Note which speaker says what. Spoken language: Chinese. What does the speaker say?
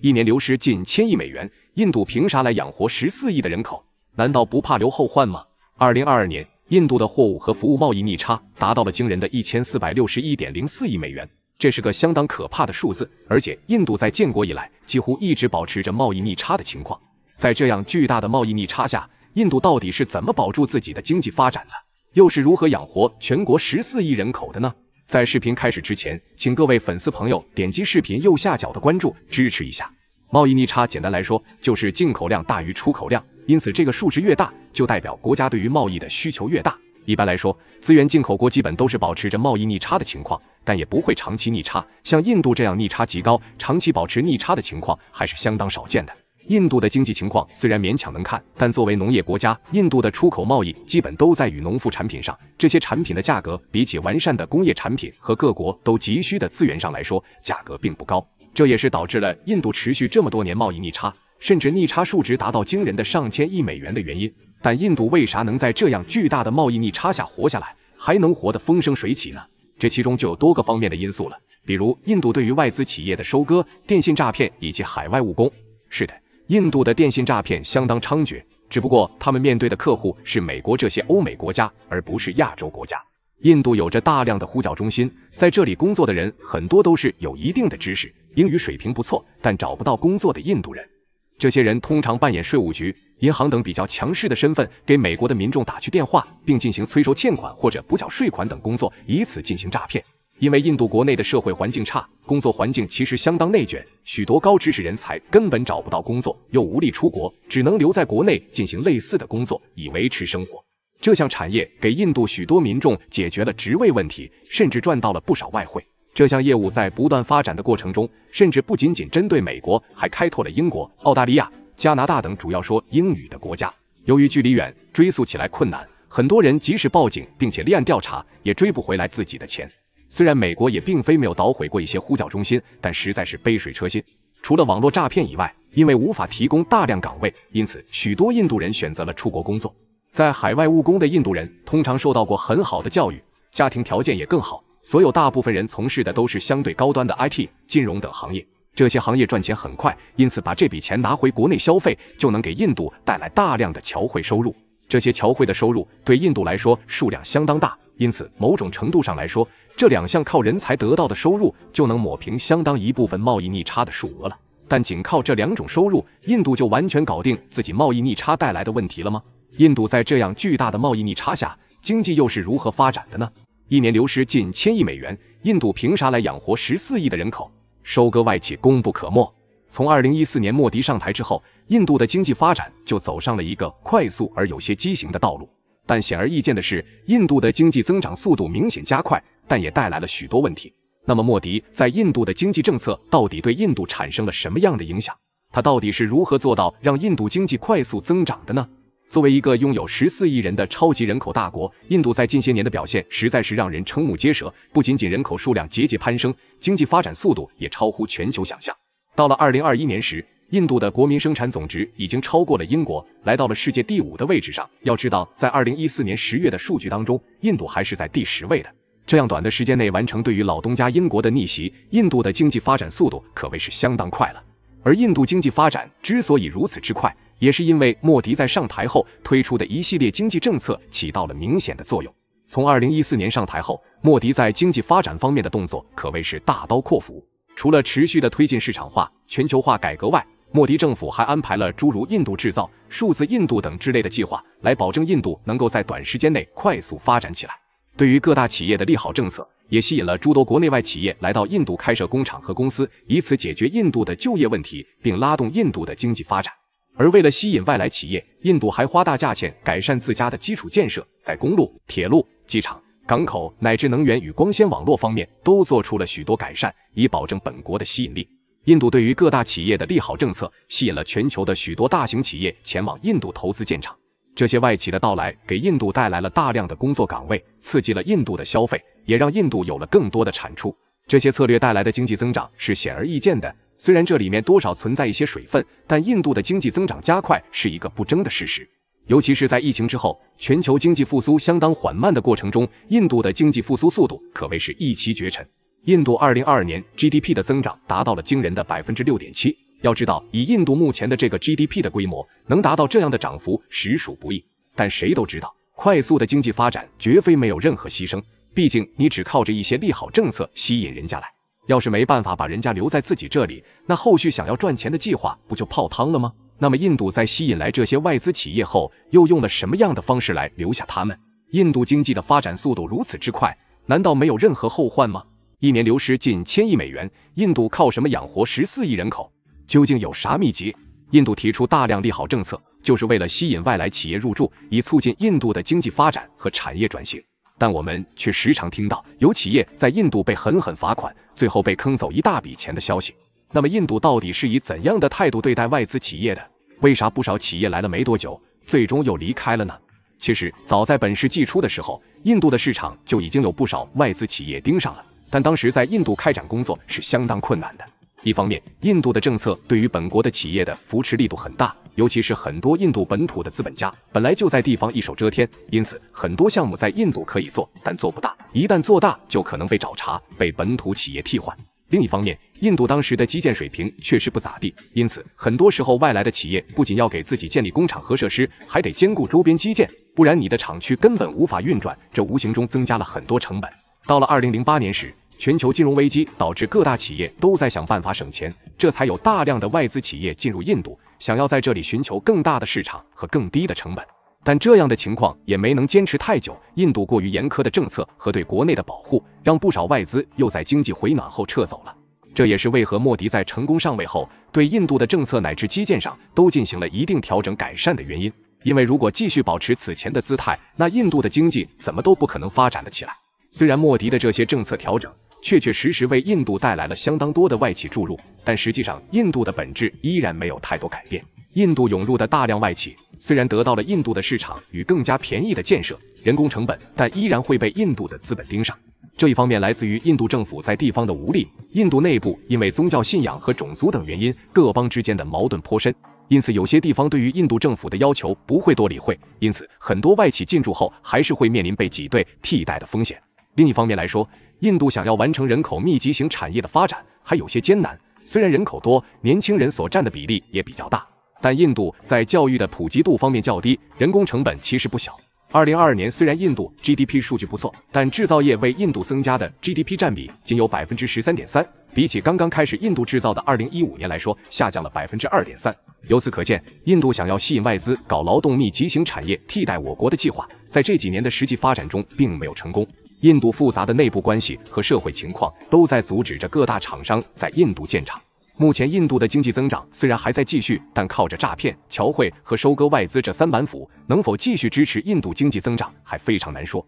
Speaker 1: 一年流失近千亿美元，印度凭啥来养活十四亿的人口？难道不怕留后患吗？二零二二年，印度的货物和服务贸易逆差达到了惊人的一千四百六十一点零四亿美元，这是个相当可怕的数字。而且，印度在建国以来几乎一直保持着贸易逆差的情况。在这样巨大的贸易逆差下，印度到底是怎么保住自己的经济发展的？又是如何养活全国十四亿人口的呢？在视频开始之前，请各位粉丝朋友点击视频右下角的关注，支持一下。贸易逆差，简单来说就是进口量大于出口量，因此这个数值越大，就代表国家对于贸易的需求越大。一般来说，资源进口国基本都是保持着贸易逆差的情况，但也不会长期逆差。像印度这样逆差极高、长期保持逆差的情况，还是相当少见的。印度的经济情况虽然勉强能看，但作为农业国家，印度的出口贸易基本都在与农副产品上。这些产品的价格比起完善的工业产品和各国都急需的资源上来说，价格并不高。这也是导致了印度持续这么多年贸易逆差，甚至逆差数值达到惊人的上千亿美元的原因。但印度为啥能在这样巨大的贸易逆差下活下来，还能活得风生水起呢？这其中就有多个方面的因素了，比如印度对于外资企业的收割、电信诈骗以及海外务工。是的。印度的电信诈骗相当猖獗，只不过他们面对的客户是美国这些欧美国家，而不是亚洲国家。印度有着大量的呼叫中心，在这里工作的人很多都是有一定的知识、英语水平不错，但找不到工作的印度人。这些人通常扮演税务局、银行等比较强势的身份，给美国的民众打去电话，并进行催收欠款或者补缴税款等工作，以此进行诈骗。因为印度国内的社会环境差，工作环境其实相当内卷，许多高知识人才根本找不到工作，又无力出国，只能留在国内进行类似的工作以维持生活。这项产业给印度许多民众解决了职位问题，甚至赚到了不少外汇。这项业务在不断发展的过程中，甚至不仅仅针对美国，还开拓了英国、澳大利亚、加拿大等主要说英语的国家。由于距离远，追溯起来困难，很多人即使报警并且立案调查，也追不回来自己的钱。虽然美国也并非没有捣毁过一些呼叫中心，但实在是杯水车薪。除了网络诈骗以外，因为无法提供大量岗位，因此许多印度人选择了出国工作。在海外务工的印度人通常受到过很好的教育，家庭条件也更好。所有大部分人从事的都是相对高端的 IT、金融等行业。这些行业赚钱很快，因此把这笔钱拿回国内消费，就能给印度带来大量的侨汇收入。这些侨汇的收入对印度来说数量相当大。因此，某种程度上来说，这两项靠人才得到的收入就能抹平相当一部分贸易逆差的数额了。但仅靠这两种收入，印度就完全搞定自己贸易逆差带来的问题了吗？印度在这样巨大的贸易逆差下，经济又是如何发展的呢？一年流失近千亿美元，印度凭啥来养活十四亿的人口？收割外企功不可没。从二零一四年莫迪上台之后，印度的经济发展就走上了一个快速而有些畸形的道路。但显而易见的是，印度的经济增长速度明显加快，但也带来了许多问题。那么，莫迪在印度的经济政策到底对印度产生了什么样的影响？他到底是如何做到让印度经济快速增长的呢？作为一个拥有十四亿人的超级人口大国，印度在近些年的表现实在是让人瞠目结舌。不仅仅人口数量节节攀升，经济发展速度也超乎全球想象。到了二零二一年时，印度的国民生产总值已经超过了英国，来到了世界第五的位置上。要知道，在二零一四年十月的数据当中，印度还是在第十位的。这样短的时间内完成对于老东家英国的逆袭，印度的经济发展速度可谓是相当快了。而印度经济发展之所以如此之快，也是因为莫迪在上台后推出的一系列经济政策起到了明显的作用。从二零一四年上台后，莫迪在经济发展方面的动作可谓是大刀阔斧，除了持续的推进市场化、全球化改革外，莫迪政府还安排了诸如“印度制造”“数字印度”等之类的计划，来保证印度能够在短时间内快速发展起来。对于各大企业的利好政策，也吸引了诸多国内外企业来到印度开设工厂和公司，以此解决印度的就业问题，并拉动印度的经济发展。而为了吸引外来企业，印度还花大价钱改善自家的基础建设，在公路、铁路、机场、港口乃至能源与光纤网络方面都做出了许多改善，以保证本国的吸引力。印度对于各大企业的利好政策，吸引了全球的许多大型企业前往印度投资建厂。这些外企的到来，给印度带来了大量的工作岗位，刺激了印度的消费，也让印度有了更多的产出。这些策略带来的经济增长是显而易见的。虽然这里面多少存在一些水分，但印度的经济增长加快是一个不争的事实。尤其是在疫情之后，全球经济复苏相当缓慢的过程中，印度的经济复苏速度可谓是一骑绝尘。印度二零二二年 GDP 的增长达到了惊人的百分之六点七。要知道，以印度目前的这个 GDP 的规模，能达到这样的涨幅实属不易。但谁都知道，快速的经济发展绝非没有任何牺牲。毕竟，你只靠着一些利好政策吸引人家来，要是没办法把人家留在自己这里，那后续想要赚钱的计划不就泡汤了吗？那么，印度在吸引来这些外资企业后，又用了什么样的方式来留下他们？印度经济的发展速度如此之快，难道没有任何后患吗？一年流失近千亿美元，印度靠什么养活十四亿人口？究竟有啥秘籍？印度提出大量利好政策，就是为了吸引外来企业入驻，以促进印度的经济发展和产业转型。但我们却时常听到有企业在印度被狠狠罚款，最后被坑走一大笔钱的消息。那么，印度到底是以怎样的态度对待外资企业的？为啥不少企业来了没多久，最终又离开了呢？其实，早在本世纪初的时候，印度的市场就已经有不少外资企业盯上了。但当时在印度开展工作是相当困难的。一方面，印度的政策对于本国的企业的扶持力度很大，尤其是很多印度本土的资本家本来就在地方一手遮天，因此很多项目在印度可以做，但做不大。一旦做大，就可能被找茬、被本土企业替换。另一方面，印度当时的基建水平确实不咋地，因此很多时候外来的企业不仅要给自己建立工厂和设施，还得兼顾周边基建，不然你的厂区根本无法运转，这无形中增加了很多成本。到了二零零八年时，全球金融危机导致各大企业都在想办法省钱，这才有大量的外资企业进入印度，想要在这里寻求更大的市场和更低的成本。但这样的情况也没能坚持太久，印度过于严苛的政策和对国内的保护，让不少外资又在经济回暖后撤走了。这也是为何莫迪在成功上位后，对印度的政策乃至基建上都进行了一定调整改善的原因。因为如果继续保持此前的姿态，那印度的经济怎么都不可能发展的起来。虽然莫迪的这些政策调整确确实实为印度带来了相当多的外企注入，但实际上印度的本质依然没有太多改变。印度涌入的大量外企虽然得到了印度的市场与更加便宜的建设人工成本，但依然会被印度的资本盯上。这一方面来自于印度政府在地方的无力，印度内部因为宗教信仰和种族等原因，各邦之间的矛盾颇深，因此有些地方对于印度政府的要求不会多理会，因此很多外企进驻后还是会面临被挤兑替代的风险。另一方面来说，印度想要完成人口密集型产业的发展还有些艰难。虽然人口多，年轻人所占的比例也比较大，但印度在教育的普及度方面较低，人工成本其实不小。二零二二年虽然印度 GDP 数据不错，但制造业为印度增加的 GDP 占比仅有百分之十三点三，比起刚刚开始印度制造的二零一五年来说，下降了百分之二点三。由此可见，印度想要吸引外资搞劳动密集型产业替代我国的计划，在这几年的实际发展中并没有成功。印度复杂的内部关系和社会情况都在阻止着各大厂商在印度建厂。目前，印度的经济增长虽然还在继续，但靠着诈骗、侨汇和收割外资这三板斧，能否继续支持印度经济增长还非常难说。